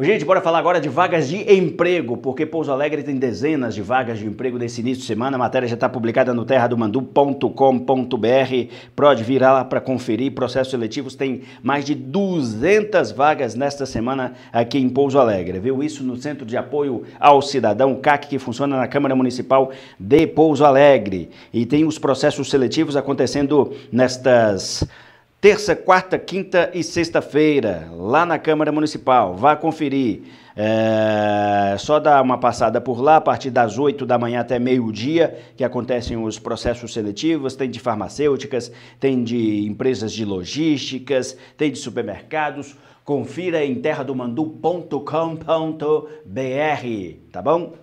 Gente, bora falar agora de vagas de emprego, porque Pouso Alegre tem dezenas de vagas de emprego nesse início de semana. A matéria já está publicada no terradomandu.com.br. Pode vir lá para conferir. Processos seletivos tem mais de 200 vagas nesta semana aqui em Pouso Alegre. Viu isso no Centro de Apoio ao Cidadão, CAC, que funciona na Câmara Municipal de Pouso Alegre. E tem os processos seletivos acontecendo nestas terça, quarta, quinta e sexta-feira, lá na Câmara Municipal. Vá conferir. É, só dar uma passada por lá, a partir das 8 da manhã até meio-dia, que acontecem os processos seletivos, tem de farmacêuticas, tem de empresas de logísticas, tem de supermercados. Confira em terradomandu.com.br, tá bom?